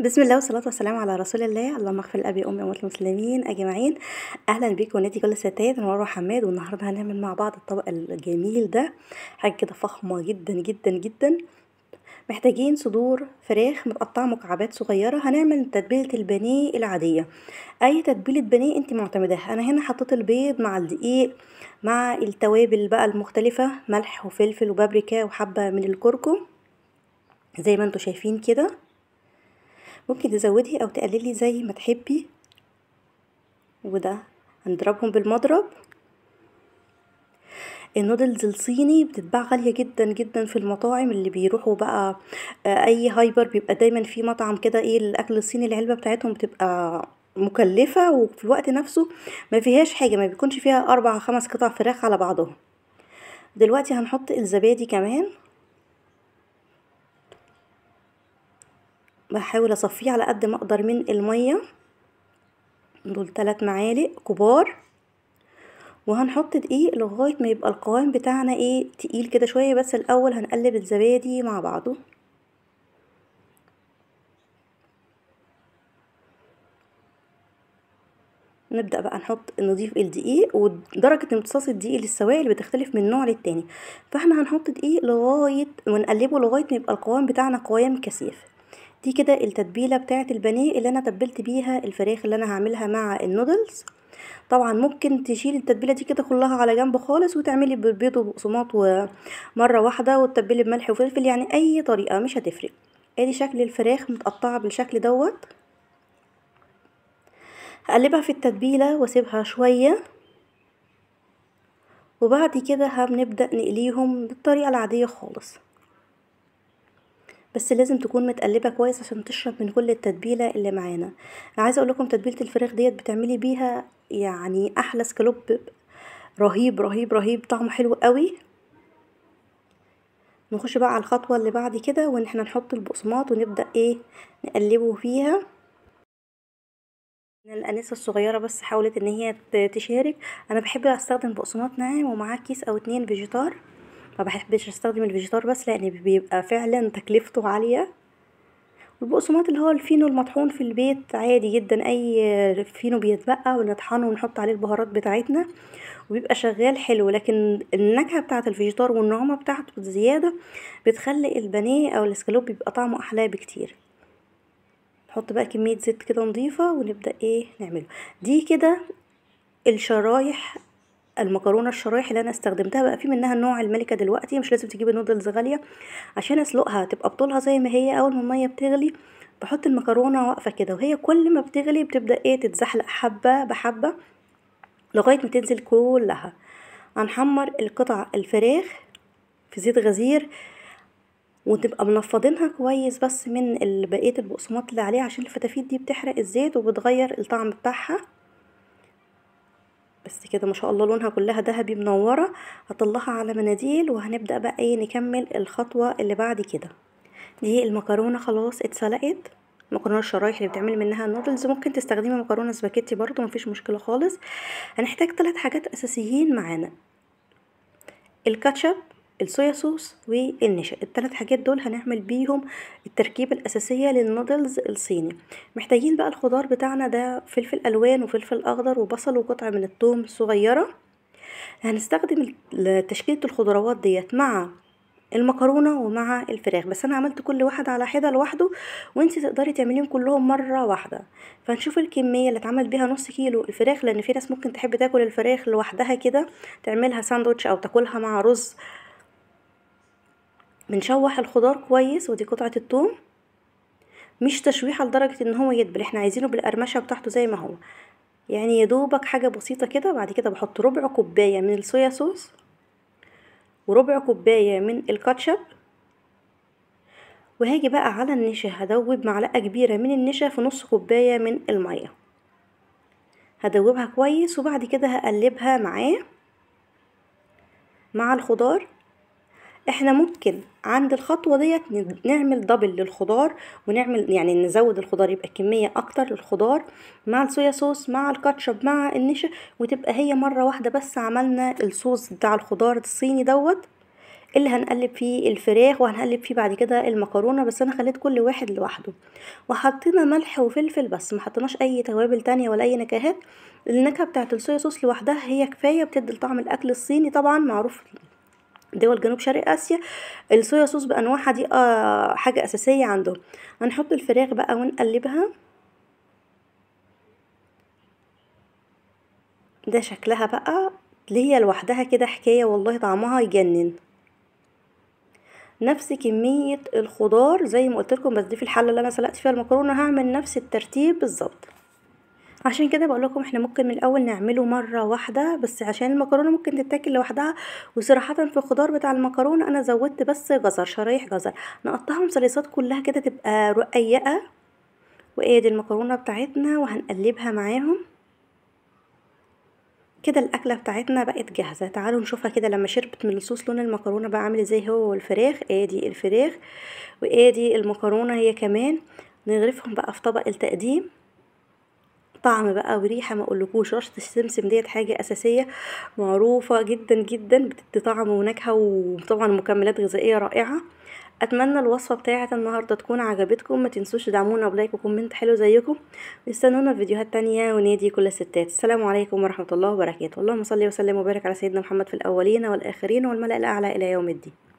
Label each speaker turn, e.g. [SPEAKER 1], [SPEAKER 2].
[SPEAKER 1] بسم الله والصلاة والسلام على رسول الله اللهم اغفر لأبي وأمي وأموات المسلمين أجمعين أهلا بيكم ونادي كل الستات أنا مروة حماد والنهاردة هنعمل مع بعض الطبق الجميل ده حاجة كده فخمة جدا جدا جدا محتاجين صدور فراخ متقطعة مكعبات صغيرة هنعمل تتبيلة البانيه العادية أي تتبيلة بانيه أنت معتمداها أنا هنا حطيت البيض مع الدقيق مع التوابل بقى المختلفة ملح وفلفل وبابريكا وحبة من الكركم زي ما انتوا شايفين كده ممكن تزودي او تقللي زي ما تحبي وده هنضربهم بالمضرب النودلز الصيني بتتباع غالية جدا جدا في المطاعم اللي بيروحوا بقى آه، اي هايبر بيبقى دايما في مطعم كده ايه الاكل الصيني العلبة بتاعتهم بتبقى مكلفة وفي الوقت نفسه ما فيهاش حاجة ما بيكونش فيها اربع خمس قطع فراخ على بعضهم دلوقتي هنحط الزبادي كمان بحاول اصفيه على قد ما اقدر من الميه دول ثلاث معالق كبار وهنحط دقيق لغايه ما يبقى القوام بتاعنا ايه تقيل كده شويه بس الاول هنقلب الزبادي مع بعضه نبدأ بقى نحط نضيف الدقيق ودرجة امتصاص الدقيق للسوائل بتختلف من نوع للتاني فاحنا هنحط دقيق لغاية ونقلبه لغاية ما يبقى القوام بتاعنا قوام كثيف دي كده التتبيله بتاعه البانيه اللي انا تبلت بيها الفراخ اللي انا هعملها مع النودلز طبعا ممكن تشيل التتبيله دي كده كلها على جنب خالص وتعملي بالبيض وبقسماط مره واحده وتتبلي بملح وفلفل يعني اي طريقه مش هتفرق ادي شكل الفراخ متقطعه بالشكل دوت هقلبها في التتبيله واسيبها شويه وبعد كده هنبدا نقليهم بالطريقه العاديه خالص بس لازم تكون متقلبه كويس عشان تشرب من كل التتبيله اللي معانا عايزه اقولكم تتبيله الفراخ ديت بتعملي بيها يعني احلى سكالوب رهيب رهيب رهيب طعمه حلو قوي نخش بقى على الخطوه اللي بعد كده وان احنا نحط البقسماط ونبدا ايه نقلبه فيها الانسه الصغيره بس حاولت ان هي تشارك انا بحب استخدم بقسماط ناعم ومعاه كيس او اتنين فيجيتار ما بحبش استخدم الفيجيتار بس لان بيبقى فعلا تكلفته عاليه والبقسماط اللي هو الفينو المطحون في البيت عادي جدا اي فينو بيتبقى ونطحنه ونحط عليه البهارات بتاعتنا وبيبقى شغال حلو لكن النكهه بتاعه الفيجيتار والنعومه بتاعته بالزياده بتخلي البانيه او الاسكالوب بيبقى طعمه احلى بكتير نحط بقى كميه زيت كده نظيفه ونبدا ايه نعمله دي كده الشرايح المكرونه الشرايح اللي انا استخدمتها بقى في منها النوع الملكه دلوقتي مش لازم تجيب النودلز غاليه عشان اسلقها تبقى بطولها زي ما هي اول ما الميه بتغلي بحط المكرونه واقفه كده وهي كل ما بتغلي بتبدا ايه تتزحلق حبه بحبه لغايه ما تنزل كلها هنحمر القطع الفراخ في زيت غزير وتبقى منفضينها كويس بس من بقيه البقسماط اللي عليها عشان الفتافيت دي بتحرق الزيت وبتغير الطعم بتاعها بس كده ما شاء الله لونها كلها ذهبي منوره هطلعها على مناديل وهنبدا بقى ايه نكمل الخطوه اللي بعد كده دي المكرونه خلاص اتسلقت مكرونه الشرايح اللي بتعمل منها النودلز ممكن تستخدمي مكرونه سباكيتي برده مفيش مشكله خالص هنحتاج ثلاث حاجات اساسيين معانا الكاتشب الصويا صوص والنشا التلات حاجات دول هنعمل بيهم التركيبة الأساسية للنودلز الصيني محتاجين بقى الخضار بتاعنا ده فلفل ألوان وفلفل أخضر وبصل وقطع من الثوم صغيرة هنستخدم تشكيلة الخضروات ديت مع المكرونة ومع الفراخ بس أنا عملت كل واحد على حدة لوحده وانتي تقدري تعمليهم كلهم مرة واحدة فنشوف الكمية اللي اتعمل بيها نص كيلو الفراخ لأن في ناس ممكن تحب تاكل الفراخ لوحدها كده تعملها ساندوتش أو تاكلها مع رز بنشوح الخضار كويس ودي قطعة الثوم مش تشويحة لدرجة ان هو يدبل احنا عايزينه بالقرمشة بتاعته زي ما هو يعني يدوبك حاجة بسيطة كده بعد كده بحط ربع كوباية من الصويا صوص وربع كوباية من الكاتشب وهاجي بقى على النشا هدوب معلقة كبيرة من النشا في نص كوباية من المية هدوبها كويس وبعد كده هقلبها معاه مع الخضار احنا ممكن عند الخطوه ديت نعمل دبل للخضار ونعمل يعني نزود الخضار يبقى كميه اكتر للخضار مع الصويا صوص مع الكاتشب مع النشا وتبقى هي مره واحده بس عملنا الصوص بتاع الخضار الصيني دوت اللي هنقلب فيه الفراخ وهنقلب فيه بعد كده المكرونه بس انا خليت كل واحد لوحده وحطينا ملح وفلفل بس ما حطيناش اي توابل تانية ولا اي نكهات النكهه بتاعه الصويا صوص لوحدها هي كفايه بتدي طعم الاكل الصيني طبعا معروف دول جنوب شرق اسيا الصويا صوص بانواعها دي آه حاجه اساسيه عندهم هنحط الفراخ بقى ونقلبها ده شكلها بقى اللي هي لوحدها كده حكايه والله طعمها يجنن نفس كميه الخضار زي ما قلت لكم بس دي في الحله اللي انا سلقت فيها المكرونه هعمل نفس الترتيب بالظبط عشان كده بقولكم احنا ممكن من الاول نعمله مره واحده بس عشان المكرونه ممكن تتاكل لوحدها وصراحه في الخضار بتاع المكرونه انا زودت بس جزر شرايح جزر نقطعهم مثلثات كلها كده تبقى رقيقه وايه دي المكرونه بتاعتنا وهنقلبها معاهم كده الاكله بتاعتنا بقت جاهزه تعالوا نشوفها كده لما شربت من الصوص لون المكرونه بقى عامل ازاي هو والفراخ ادي الفراخ وادي المكرونه هي كمان نغرفهم بقى في طبق التقديم طعم بقى وريحه ما اقولكوش رشه السمسم ديت حاجه اساسيه معروفه جدا جدا بتدي طعم ونكهه وطبعا مكملات غذائيه رائعه اتمنى الوصفه بتاعه النهارده تكون عجبتكم ما تنسوش تدعمونا بلايك وكومنت حلو زيكم واستنونا في فيديوهات تانية ونادي كل الستات السلام عليكم ورحمه الله وبركاته اللهم صل وسلم وبارك على سيدنا محمد في الاولين والاخرين والملأ الاعلى الى يوم الدين